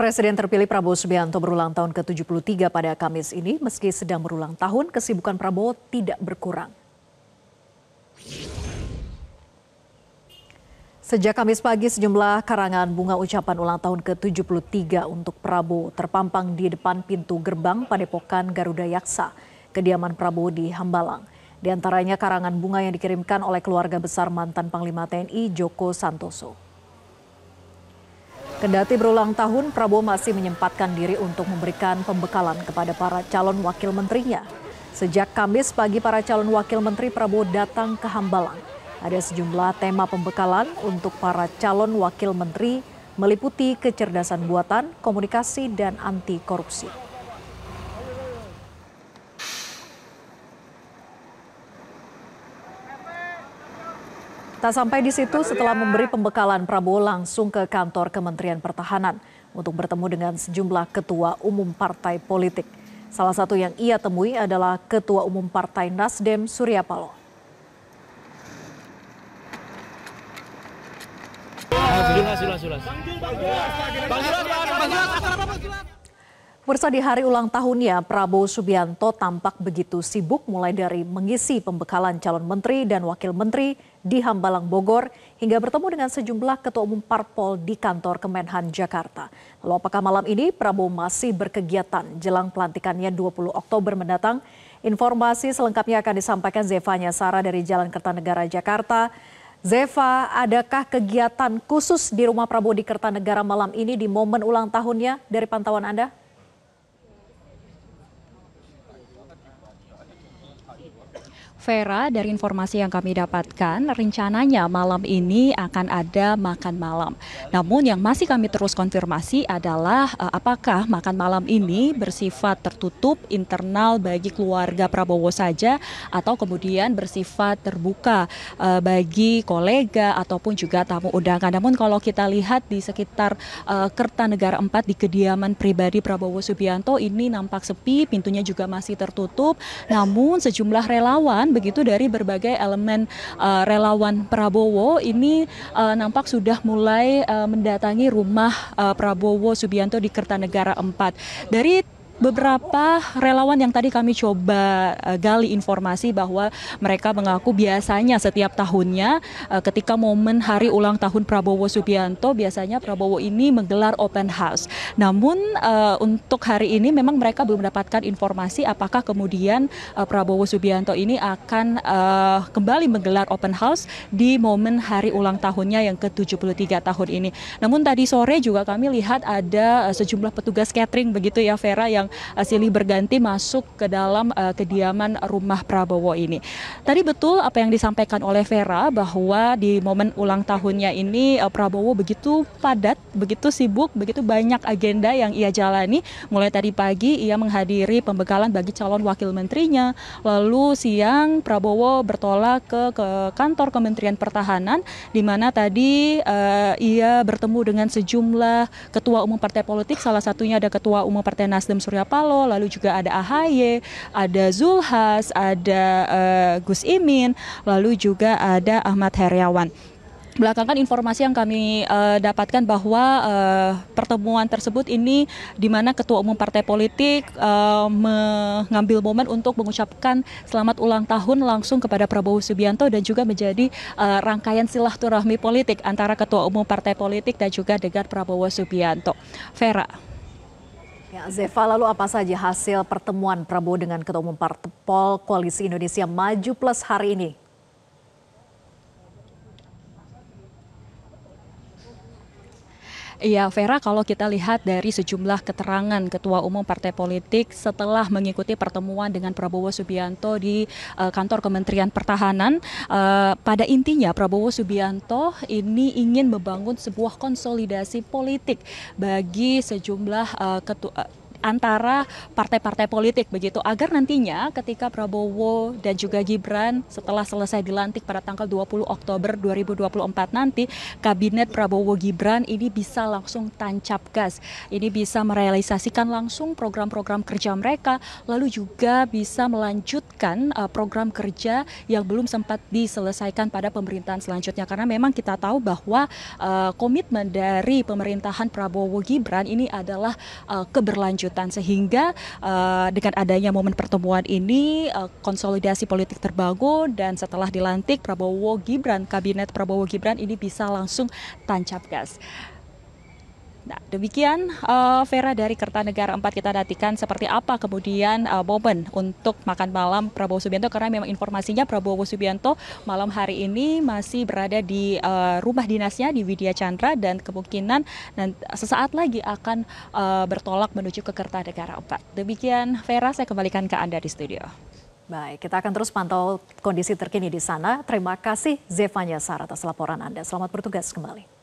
Presiden terpilih Prabowo Subianto berulang tahun ke-73 pada Kamis ini, meski sedang berulang tahun, kesibukan Prabowo tidak berkurang. Sejak Kamis pagi, sejumlah karangan bunga ucapan ulang tahun ke-73 untuk Prabowo terpampang di depan pintu gerbang Padepokan Garuda Yaksa, kediaman Prabowo di Hambalang. Di antaranya karangan bunga yang dikirimkan oleh keluarga besar mantan Panglima TNI Joko Santoso. Kendati berulang tahun, Prabowo masih menyempatkan diri untuk memberikan pembekalan kepada para calon wakil menterinya. Sejak Kamis pagi, para calon wakil menteri Prabowo datang ke Hambalang. Ada sejumlah tema pembekalan untuk para calon wakil menteri meliputi kecerdasan buatan, komunikasi, dan anti korupsi. Tak sampai di situ, setelah memberi pembekalan, Prabowo langsung ke kantor Kementerian Pertahanan untuk bertemu dengan sejumlah ketua umum partai politik. Salah satu yang ia temui adalah Ketua Umum Partai Nasdem Surya Paloh. Bang Pemirsa di hari ulang tahunnya, Prabowo Subianto tampak begitu sibuk mulai dari mengisi pembekalan calon menteri dan wakil menteri di Hambalang Bogor hingga bertemu dengan sejumlah ketua umum parpol di kantor Kemenhan Jakarta. Lalu apakah malam ini Prabowo masih berkegiatan jelang pelantikannya 20 Oktober mendatang? Informasi selengkapnya akan disampaikan Zevanya Sara dari Jalan Kertanegara Jakarta. Zeva, adakah kegiatan khusus di rumah Prabowo di Kertanegara malam ini di momen ulang tahunnya dari pantauan Anda? Vera, dari informasi yang kami dapatkan, rencananya malam ini akan ada makan malam. Namun yang masih kami terus konfirmasi adalah eh, apakah makan malam ini bersifat tertutup internal bagi keluarga Prabowo saja atau kemudian bersifat terbuka eh, bagi kolega ataupun juga tamu undangan. Namun kalau kita lihat di sekitar eh, Kertanegara 4 di kediaman pribadi Prabowo Subianto ini nampak sepi, pintunya juga masih tertutup. Namun sejumlah relawan begitu dari berbagai elemen uh, relawan Prabowo ini uh, nampak sudah mulai uh, mendatangi rumah uh, Prabowo Subianto di Kertanegara 4. Dari beberapa relawan yang tadi kami coba eh, gali informasi bahwa mereka mengaku biasanya setiap tahunnya eh, ketika momen hari ulang tahun Prabowo Subianto biasanya Prabowo ini menggelar open house. Namun eh, untuk hari ini memang mereka belum mendapatkan informasi apakah kemudian Prabowo Subianto ini akan kembali menggelar open house di momen hari ulang tahunnya yang ke-73 tahun ini. Namun tadi sore juga kami lihat ada sejumlah petugas catering begitu ya Vera yang uh, silih berganti masuk ke dalam uh, kediaman rumah Prabowo ini. Tadi betul apa yang disampaikan oleh Vera bahwa di momen ulang tahunnya ini uh, Prabowo begitu padat, begitu sibuk, begitu banyak agenda yang ia jalani. Mulai tadi pagi ia menghadiri pembekalan bagi calon wakil menterinya, lalu siang Prabowo bertolak ke, ke kantor Kementerian Pertahanan di mana tadi uh, ia bertemu dengan sejumlah ketua umum partai politik salah satunya ada ketua umum Partai Nasdem Surya Surya Paloh, lalu juga ada AHY, ada Zulhas, ada uh, Gus Imin, lalu juga ada Ahmad Heriawan belakangan informasi yang kami uh, dapatkan bahwa uh, pertemuan tersebut ini di mana ketua umum partai politik uh, mengambil momen untuk mengucapkan selamat ulang tahun langsung kepada Prabowo Subianto dan juga menjadi uh, rangkaian silaturahmi politik antara ketua umum partai politik dan juga dengan Prabowo Subianto. Vera. Ya, Zeva, lalu apa saja hasil pertemuan Prabowo dengan Ketua Umum Partai Pol Koalisi Indonesia Maju Plus hari ini? Iya, Vera, kalau kita lihat dari sejumlah keterangan Ketua Umum Partai Politik setelah mengikuti pertemuan dengan Prabowo Subianto di uh, kantor Kementerian Pertahanan, uh, pada intinya Prabowo Subianto ini ingin membangun sebuah konsolidasi politik bagi sejumlah uh, eh, ketua antara partai-partai politik begitu agar nantinya ketika Prabowo dan juga Gibran setelah selesai dilantik pada tanggal 20 Oktober 2024 nanti kabinet Prabowo Gibran ini bisa langsung tancap gas. Ini bisa merealisasikan langsung program-program kerja mereka lalu juga bisa melanjutkan eh, program kerja yang belum sempat diselesaikan pada pemerintahan selanjutnya karena memang kita tahu bahwa eh, komitmen dari pemerintahan Prabowo Gibran ini adalah eh, keberlanjutan berkelanjutan sehingga uh, dengan adanya momen pertemuan ini uh, konsolidasi politik terbangun dan setelah dilantik Prabowo Gibran kabinet Prabowo Gibran ini bisa langsung tancap gas. Nah, demikian uh, Vera dari Kertanegara 4 kita nantikan seperti apa kemudian uh, momen untuk makan malam Prabowo Subianto karena memang informasinya Prabowo Subianto malam hari ini masih berada di uh, rumah dinasnya di Widya Chandra dan kemungkinan dan sesaat lagi akan uh, bertolak menuju ke Kertanegara 4. Demikian Vera saya kembalikan ke Anda di studio. Baik, kita akan terus pantau kondisi terkini di sana. Terima kasih Zevanya Sar atas laporan Anda. Selamat bertugas kembali.